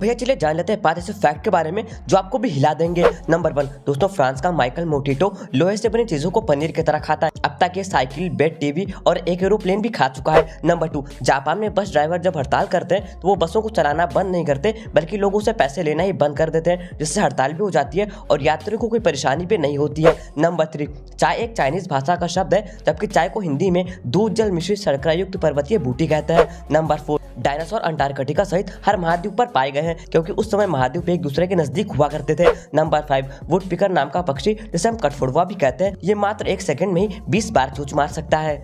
भैया चलिए जान लेते हैं पांच ऐसे फैक्ट के बारे में जो आपको भी हिला देंगे नंबर वन दोस्तों फ्रांस का माइकल मोटिटो लोहे से बनी चीजों को पनीर की तरह खाता है अब तक ये साइकिल बेड टीवी और एक एरोप्लेन भी खा चुका है नंबर टू जापान में बस ड्राइवर जब हड़ताल करते हैं तो वो बसों को चलाना बंद नहीं करते बल्कि लोगों से पैसे लेना ही बंद कर देते हैं जिससे हड़ताल भी हो जाती है और यात्रियों को कोई परेशानी भी नहीं होती है नंबर थ्री चाय एक चाइनीज भाषा का शब्द है जबकि चाय को हिंदी में दूध जल मिश्रित सड़क युक्त पर्वतीय बूटी कहते हैं नंबर फोर डायनासोर अंटार्कटिका सहित हर महाद्वीप पर पाए गए हैं क्योंकि उस समय महाद्वीप एक दूसरे के नजदीक हुआ करते थे नंबर फाइव वुड पिकर नाम का पक्षी जिसे हम कठफोड़वा भी कहते हैं ये मात्र एक सेकंड में ही बीस बार चूच मार सकता है